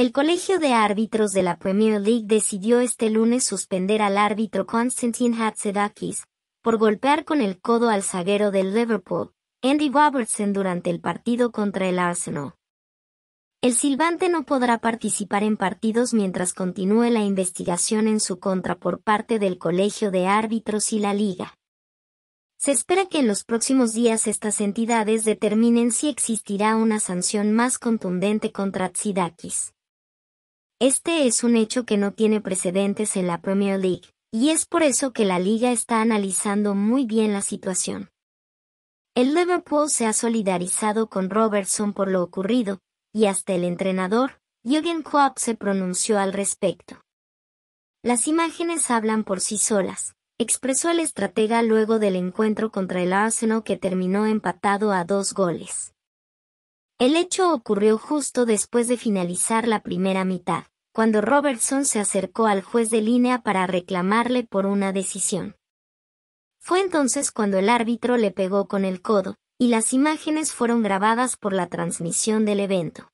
El Colegio de Árbitros de la Premier League decidió este lunes suspender al árbitro Konstantin Hatzidakis por golpear con el codo al zaguero del Liverpool, Andy Robertson, durante el partido contra el Arsenal. El silbante no podrá participar en partidos mientras continúe la investigación en su contra por parte del Colegio de Árbitros y la Liga. Se espera que en los próximos días estas entidades determinen si existirá una sanción más contundente contra Tsidakis. Este es un hecho que no tiene precedentes en la Premier League, y es por eso que la liga está analizando muy bien la situación. El Liverpool se ha solidarizado con Robertson por lo ocurrido, y hasta el entrenador, Jürgen Klopp se pronunció al respecto. Las imágenes hablan por sí solas, expresó el estratega luego del encuentro contra el Arsenal que terminó empatado a dos goles. El hecho ocurrió justo después de finalizar la primera mitad, cuando Robertson se acercó al juez de línea para reclamarle por una decisión. Fue entonces cuando el árbitro le pegó con el codo, y las imágenes fueron grabadas por la transmisión del evento.